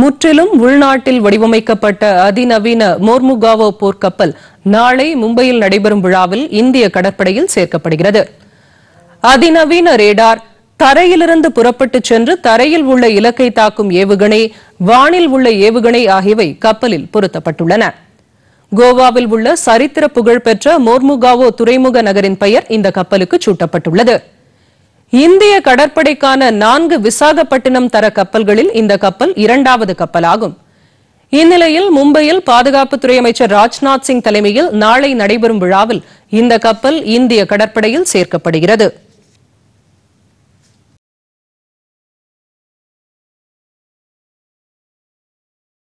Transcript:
முற்றிலும் உள்நாட்டில் வடிவமைக்கப்பட்ட அதிநவீன மோர்முகாவோ போர்க்கப்பல் நாளை மும்பையில் நடைபெறும் விழாவில் இந்திய கடற்படையில் சேர்க்கப்படுகிறது அதிநவீன ரேடார் தரையிலிருந்து புறப்பட்டு சென்று தரையில் உள்ள இலக்கை தாக்கும் ஏவுகணை வானில் உள்ள ஏவுகணை ஆகியவை கப்பலில் பொருத்தப்பட்டுள்ளன கோவாவில் உள்ள சரித்திர புகழ்பெற்ற மோர்முகாவோ துறைமுக நகரின் பெயர் இந்த கப்பலுக்கு சூட்டப்பட்டுள்ளது இந்திய கடற்படைக்கான நான்கு விசாகப்பட்டினம் தர கப்பல்களில் இந்த கப்பல் இரண்டாவது கப்பலாகும் இந்நிலையில் மும்பையில் பாதுகாப்புத்துறை அமைச்சர் ராஜ்நாத் சிங் தலைமையில் நாளை நடைபெறும் விழாவில் இந்த கப்பல் இந்திய கடற்படையில் சேர்க்கப்படுகிறது